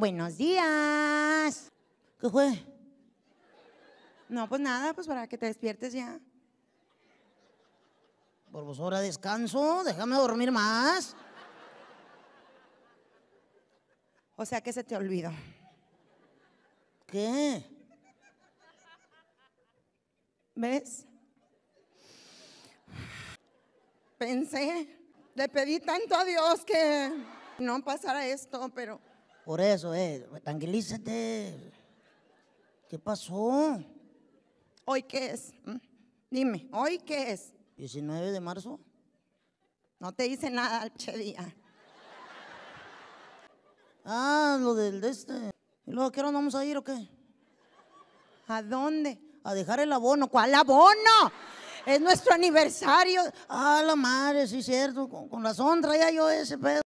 Buenos días. ¿Qué fue? No, pues nada, pues para que te despiertes ya. Por vos ahora descanso, déjame dormir más. O sea que se te olvidó. ¿Qué? ¿Ves? Pensé, le pedí tanto a Dios que no pasara esto, pero por eso, eh, tranquilízate. ¿Qué pasó? ¿Hoy qué es? Mm, dime, ¿hoy qué es? 19 de marzo. No te hice nada al che día. Ah, lo del de este. ¿Y luego a qué hora vamos a ir o qué? ¿A dónde? A dejar el abono. ¿Cuál abono? Es nuestro aniversario. Ah, la madre, sí, cierto. Con, con razón ya yo ese pedo.